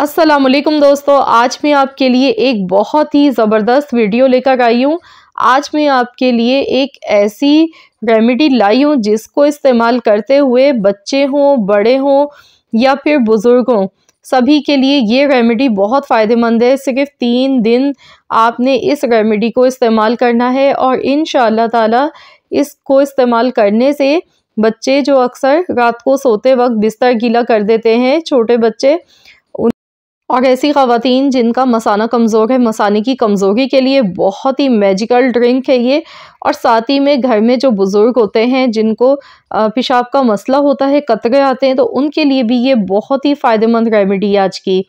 अस्सलाम वालेकुम दोस्तों आज मैं आपके लिए एक बहुत ही ज़बरदस्त वीडियो लेकर आई हूँ आज मैं आपके लिए एक ऐसी रेमेडी लाई हूँ जिसको इस्तेमाल करते हुए बच्चे हों बड़े हों या फिर बुज़ुर्ग हों सभी के लिए ये रेमेडी बहुत फ़ायदेमंद है सिर्फ तीन दिन आपने इस रेमेडी को इस्तेमाल करना है और इन ताला इसको इस्तेमाल करने से बच्चे जो अक्सर रात को सोते वक्त बिस्तर गीला कर देते हैं छोटे बच्चे और ऐसी ख़वातीन जिनका मसाना कमज़ोर है मसाने की कमज़ोरी के लिए बहुत ही मैजिकल ड्रिंक है ये और साथ ही में घर में जो बुज़ुर्ग होते हैं जिनको पेशाब का मसला होता है कतरे आते हैं तो उनके लिए भी ये बहुत ही फ़ायदेमंद रेमेडी है आज की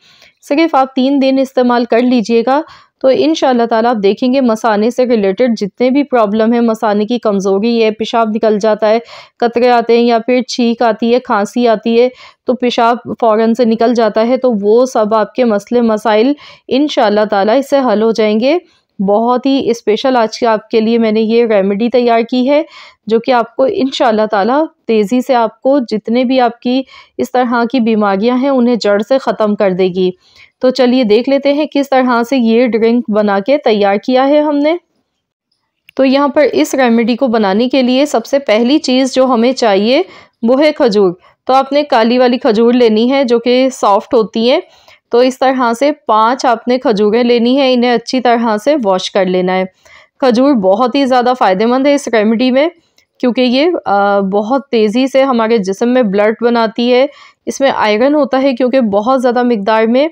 सिर्फ आप तीन दिन इस्तेमाल कर लीजिएगा तो इन ताला आप देखेंगे मसाने से रिलेटेड जितने भी प्रॉब्लम है मसाने की कमज़ोरी है पेशाब निकल जाता है कतरे आते हैं या फिर छींक आती है खांसी आती है तो पेशाब फ़ौरन से निकल जाता है तो वो सब आपके मसले मसाइल इन ताला इससे हल हो जाएंगे बहुत ही स्पेशल आज के आपके लिए मैंने ये रेमेडी तैयार की है जो कि आपको इन ताला तेज़ी से आपको जितने भी आपकी इस तरह की बीमारियां हैं उन्हें जड़ से ख़त्म कर देगी तो चलिए देख लेते हैं किस तरह से ये ड्रिंक बना के तैयार किया है हमने तो यहाँ पर इस रेमेडी को बनाने के लिए सबसे पहली चीज़ जो हमें चाहिए वो है खजूर तो आपने काली वाली खजूर लेनी है जो कि सॉफ्ट होती है तो इस तरह से पाँच आपने खजूरें लेनी है इन्हें अच्छी तरह से वॉश कर लेना है खजूर बहुत ही ज़्यादा फ़ायदेमंद है इस रेमेडी में क्योंकि ये बहुत तेज़ी से हमारे जिसम में ब्लड बनाती है इसमें आयरन होता है क्योंकि बहुत ज़्यादा मकदार में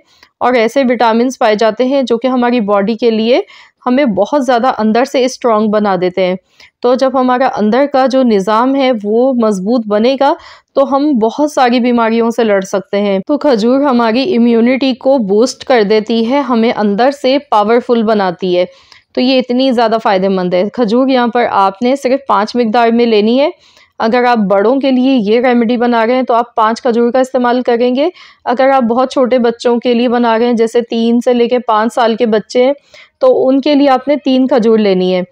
और ऐसे विटामिन पाए जाते हैं जो कि हमारी बॉडी के लिए हमें बहुत ज़्यादा अंदर से स्ट्रॉन्ग बना देते हैं तो जब हमारा अंदर का जो निज़ाम है वो मज़बूत बनेगा तो हम बहुत सारी बीमारियों से लड़ सकते हैं तो खजूर हमारी इम्यूनिटी को बूस्ट कर देती है हमें अंदर से पावरफुल बनाती है तो ये इतनी ज़्यादा फ़ायदेमंद है खजूर यहाँ पर आपने सिर्फ पाँच मकदार में लेनी है अगर आप बड़ों के लिए ये रेमेडी बना रहे हैं तो आप पाँच खजूर का इस्तेमाल करेंगे अगर आप बहुत छोटे बच्चों के लिए बना रहे हैं जैसे तीन से लेके पाँच साल के बच्चे हैं तो उनके लिए आपने तीन खजूर लेनी है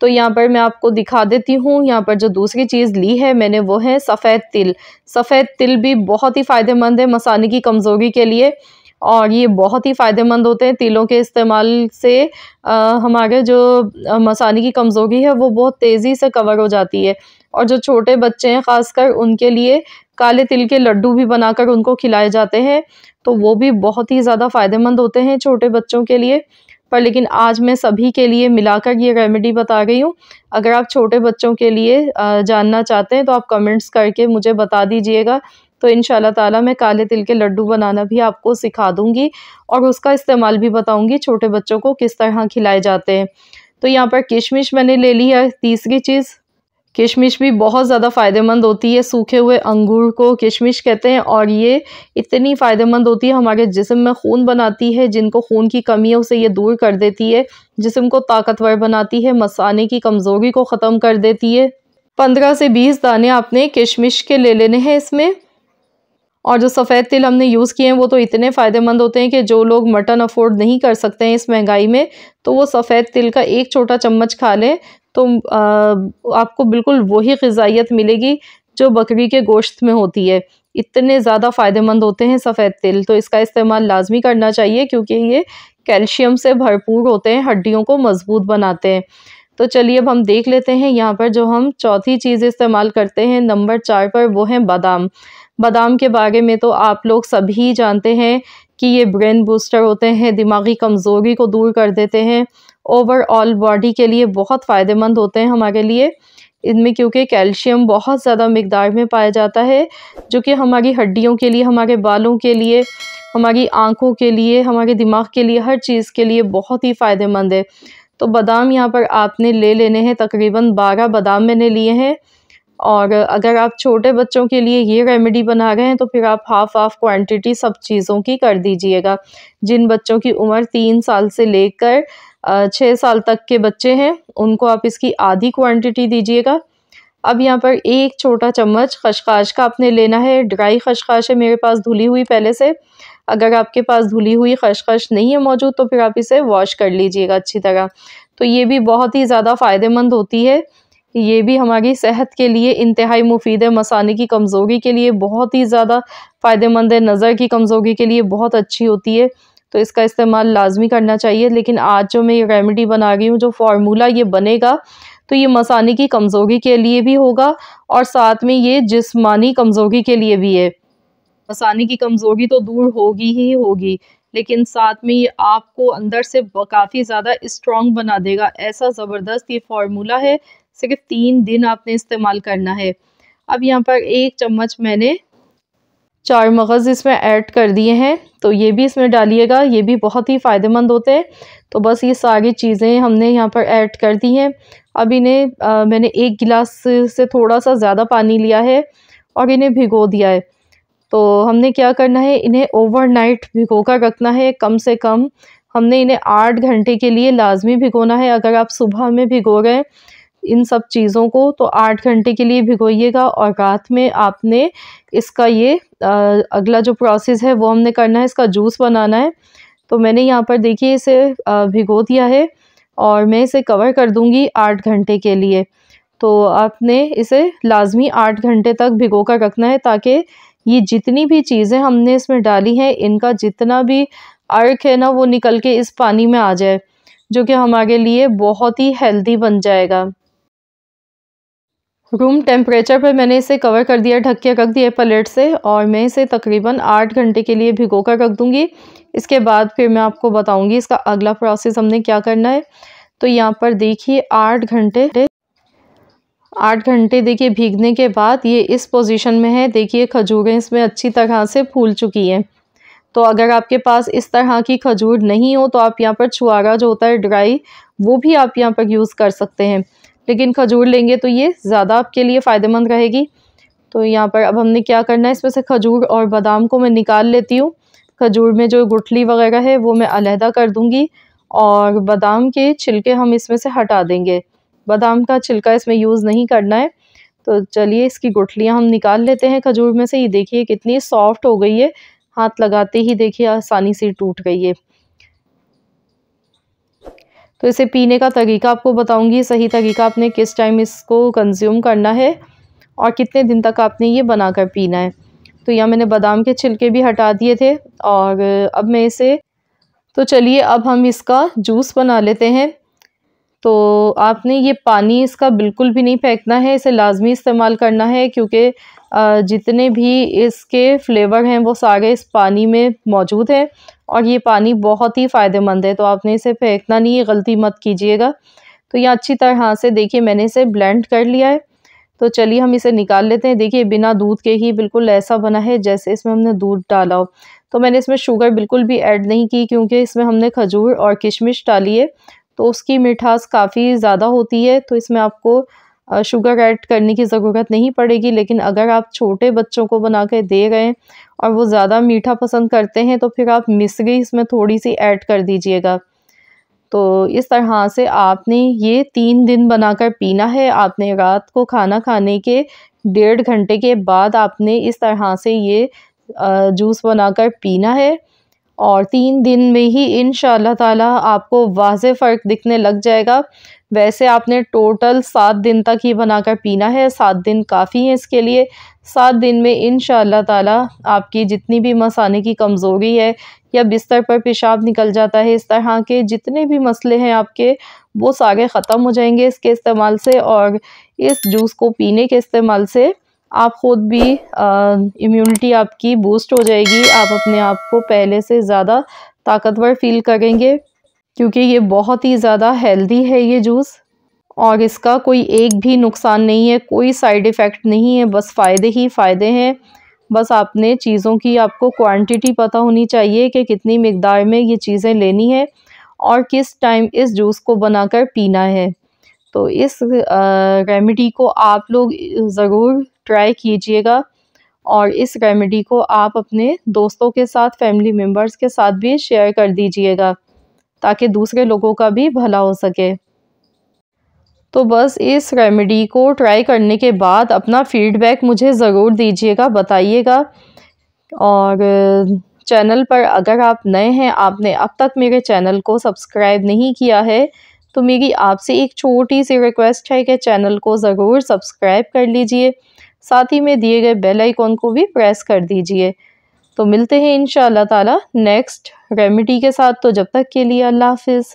तो यहाँ पर मैं आपको दिखा देती हूँ यहाँ पर जो दूसरी चीज़ ली है मैंने वो है सफ़ेद तिल सफ़ेद तिल भी बहुत ही फ़ायदेमंद है मसाने की कमज़ोरी के लिए और ये बहुत ही फ़ायदेमंद होते हैं तिलों के इस्तेमाल से हमारे जो मसानी की कमज़ोरी है वो बहुत तेज़ी से कवर हो जाती है और जो छोटे बच्चे हैं ख़ासकर उनके लिए काले तिल के लड्डू भी बनाकर उनको खिलाए जाते हैं तो वो भी बहुत ही ज़्यादा फ़ायदेमंद होते हैं छोटे बच्चों के लिए पर लेकिन आज मैं सभी के लिए मिलाकर ये रेमेडी बता रही हूँ अगर आप छोटे बच्चों के लिए जानना चाहते हैं तो आप कमेंट्स करके मुझे बता दीजिएगा तो इन ताला मैं काले तिल के लड्डू बनाना भी आपको सिखा दूँगी और उसका इस्तेमाल भी बताऊँगी छोटे बच्चों को किस तरह खिलाए जाते हैं तो यहाँ पर किशमिश मैंने ले ली है तीसरी चीज़ किशमिश भी बहुत ज़्यादा फ़ायदेमंद होती है सूखे हुए अंगूर को किशमिश कहते हैं और ये इतनी फ़ायदेमंद होती है हमारे जिसम में खून बनाती है जिनको खून की कमी है उसे ये दूर कर देती है जिसम को ताकतवर बनाती है मसाने की कमज़ोरी को ख़त्म कर देती है पंद्रह से बीस दाने आपने किशमिश के ले लेने हैं इसमें और जो सफ़ेद तिल हमने यूज़ किए हैं वो तो इतने फ़ायदेमंद होते हैं कि जो लोग मटन अफोर्ड नहीं कर सकते हैं इस महंगाई में तो वो सफ़ेद तिल का एक छोटा चम्मच खा लें तो आपको बिल्कुल वही गजाइत मिलेगी जो बकरी के गोश्त में होती है इतने ज़्यादा फ़ायदेमंद होते हैं सफ़ेद तिल तो इसका इस्तेमाल लाजमी करना चाहिए क्योंकि ये कैल्शियम से भरपूर होते हैं हड्डियों को मज़बूत बनाते हैं तो चलिए अब हम देख लेते हैं यहाँ पर जो हम चौथी चीज़ इस्तेमाल करते हैं नंबर चार पर वो हैं बादाम बादाम के बारे में तो आप लोग सभी जानते हैं कि ये ब्रेन बूस्टर होते हैं दिमागी कमज़ोरी को दूर कर देते हैं ओवरऑल बॉडी के लिए बहुत फ़ायदेमंद होते हैं हमारे लिए इनमें क्योंकि कैल्शियम बहुत ज़्यादा मकदार में पाया जाता है जो कि हमारी हड्डियों के लिए हमारे बालों के लिए हमारी आँखों के लिए हमारे दिमाग के लिए हर चीज़ के लिए बहुत ही फ़ायदेमंद है तो बादाम यहाँ पर आपने ले लेने हैं तकरीबन बारह बादाम मैंने लिए हैं और अगर आप छोटे बच्चों के लिए ये रेमेडी बना रहे हैं तो फिर आप हाफ हाफ क्वांटिटी सब चीज़ों की कर दीजिएगा जिन बच्चों की उम्र तीन साल से लेकर छः साल तक के बच्चे हैं उनको आप इसकी आधी क्वांटिटी दीजिएगा अब यहाँ पर एक छोटा चम्मच खशखाश का आपने लेना है ड्राई खशखाश है मेरे पास धुली हुई पहले से अगर आपके पास धुली हुई खशखश नहीं है मौजूद तो फिर आप इसे वॉश कर लीजिएगा अच्छी तरह तो ये भी बहुत ही ज़्यादा फ़ायदेमंद होती है ये भी हमारी सेहत के लिए इंतहाई मुफीद है मसाने की कमज़ोरी के लिए बहुत ही ज़्यादा फ़ायदेमंद है नज़र की कमज़ोरी के लिए बहुत अच्छी होती है तो इसका इस्तेमाल लाजमी करना चाहिए लेकिन आज जो मैं ये रेमेडी बना रही हूँ जो फार्मूला ये बनेगा तो ये मसाने की कमज़ोरी के लिए भी होगा और साथ में ये जिसमानी कमज़ोरी के लिए भी है मसाने की कमज़ोरी तो दूर होगी ही होगी लेकिन साथ में ये आपको अंदर से काफ़ी ज़्यादा स्ट्रॉन्ग बना देगा ऐसा ज़बरदस्त ये फार्मूला है सिर्फ तीन दिन आपने इस्तेमाल करना है अब यहाँ पर एक चम्मच मैंने चार मगज़ इसमें ऐड कर दिए हैं तो ये भी इसमें डालिएगा ये भी बहुत ही फ़ायदेमंद होते हैं तो बस ये सारी चीज़ें हमने यहाँ पर ऐड कर दी हैं अब इन्हें मैंने एक गिलास से थोड़ा सा ज़्यादा पानी लिया है और इन्हें भिगो दिया है तो हमने क्या करना है इन्हें ओवरनाइट भिगो कर रखना है कम से कम हमने इन्हें आठ घंटे के लिए लाजमी भिगोना है अगर आप सुबह में भिगो रहे हैं इन सब चीज़ों को तो आठ घंटे के लिए भिगोइएगा और रात में आपने इसका ये आ, अगला जो प्रोसेस है वो हमने करना है इसका जूस बनाना है तो मैंने यहाँ पर देखिए इसे भिगो दिया है और मैं इसे कवर कर दूँगी आठ घंटे के लिए तो आपने इसे लाजमी आठ घंटे तक भिगो कर रखना है ताकि ये जितनी भी चीज़ें हमने इसमें डाली हैं इनका जितना भी अर्क है ना वो निकल के इस पानी में आ जाए जो कि हमारे लिए बहुत ही हेल्दी बन जाएगा रूम टेम्परेचर पर मैंने इसे कवर कर दिया ढक के रख दिया पलेट से और मैं इसे तकरीबन आठ घंटे के लिए भिगो कर रख दूँगी इसके बाद फिर मैं आपको बताऊँगी इसका अगला प्रोसेस हमने क्या करना है तो यहाँ पर देखिए आठ घंटे आठ घंटे देखिए भीगने के बाद ये इस पोजीशन में है देखिए खजूरें इसमें अच्छी तरह से फूल चुकी हैं तो अगर आपके पास इस तरह की खजूर नहीं हो तो आप यहाँ पर छुआरा जो होता है ड्राई वो भी आप यहाँ पर यूज़ कर सकते हैं लेकिन खजूर लेंगे तो ये ज़्यादा आपके लिए फ़ायदेमंद रहेगी तो यहाँ पर अब हमने क्या करना है इसमें से खजूर और बादाम को मैं निकाल लेती हूँ खजूर में जो गुठली वगैरह है वो मैं अलहदा कर दूँगी और बादाम के छिलके हम इसमें से हटा देंगे बादाम का छिलका इसमें यूज़ नहीं करना है तो चलिए इसकी गुठलियाँ हम निकाल लेते हैं खजूर में से ये देखिए कितनी सॉफ्ट हो गई है हाथ लगाते ही देखिए आसानी से टूट गई है तो इसे पीने का तरीका आपको बताऊंगी सही तरीका आपने किस टाइम इसको कंज्यूम करना है और कितने दिन तक आपने ये बना कर पीना है तो यहाँ मैंने बादाम के छिलके भी हटा दिए थे और अब मैं इसे तो चलिए अब हम इसका जूस बना लेते हैं तो आपने ये पानी इसका बिल्कुल भी नहीं फेंकना है इसे लाजमी इस्तेमाल करना है क्योंकि जितने भी इसके फ्लेवर हैं वो सारे इस पानी में मौजूद हैं और ये पानी बहुत ही फ़ायदेमंद है तो आपने इसे फेंकना नहीं है गलती मत कीजिएगा तो ये अच्छी तरह से देखिए मैंने इसे ब्लेंड कर लिया है तो चलिए हम इसे निकाल लेते हैं देखिए बिना दूध के ही बिल्कुल ऐसा बना है जैसे इसमें हमने दूध डाला हो तो मैंने इसमें शुगर बिल्कुल भी ऐड नहीं की क्योंकि इसमें हमने खजूर और किशमिश डाली है तो उसकी मिठास काफ़ी ज़्यादा होती है तो इसमें आपको शुगर ऐड करने की ज़रूरत नहीं पड़ेगी लेकिन अगर आप छोटे बच्चों को बना के दे रहे हैं और वो ज़्यादा मीठा पसंद करते हैं तो फिर आप मिसरी इसमें थोड़ी सी ऐड कर दीजिएगा तो इस तरह से आपने ये तीन दिन बनाकर पीना है आपने रात को खाना खाने के डेढ़ घंटे के बाद आपने इस तरह से ये जूस बनाकर पीना है और तीन दिन में ही इन ताला आपको वाज फ़र्क दिखने लग जाएगा वैसे आपने टोटल सात दिन तक ही बनाकर पीना है सात दिन काफ़ी हैं इसके लिए सात दिन में इन ताला आपकी जितनी भी मसाने की कमज़ोरी है या बिस्तर पर पेशाब निकल जाता है इस तरह के जितने भी मसले हैं आपके वो सारे ख़त्म हो जाएंगे इसके इस्तेमाल से और इस जूस को पीने के इस्तेमाल से आप ख़ुद भी इम्यूनिटी आपकी बूस्ट हो जाएगी आप अपने आप को पहले से ज़्यादा ताकतवर फील करेंगे क्योंकि ये बहुत ही ज़्यादा हेल्दी है ये जूस और इसका कोई एक भी नुकसान नहीं है कोई साइड इफ़ेक्ट नहीं है बस फ़ायदे ही फ़ायदे हैं बस आपने चीज़ों की आपको क्वांटिटी पता होनी चाहिए कि कितनी मकदार में ये चीज़ें लेनी है और किस टाइम इस जूस को बनाकर पीना है तो इस रेमेडी को आप लोग ज़रूर ट्राई कीजिएगा और इस रेमेडी को आप अपने दोस्तों के साथ फैमिली मेम्बर्स के साथ भी शेयर कर दीजिएगा ताकि दूसरे लोगों का भी भला हो सके तो बस इस रेमेडी को ट्राई करने के बाद अपना फीडबैक मुझे ज़रूर दीजिएगा बताइएगा और चैनल पर अगर आप नए हैं आपने अब तक मेरे चैनल को सब्सक्राइब नहीं किया है तो मेरी आपसे एक छोटी सी रिक्वेस्ट है कि चैनल को ज़रूर सब्सक्राइब कर लीजिए साथ ही में दिए गए बेल आइकॉन को भी प्रेस कर दीजिए तो मिलते हैं इन ताला नेक्स्ट रेमेडी के साथ तो जब तक के लिए अल्लाह हाफिज़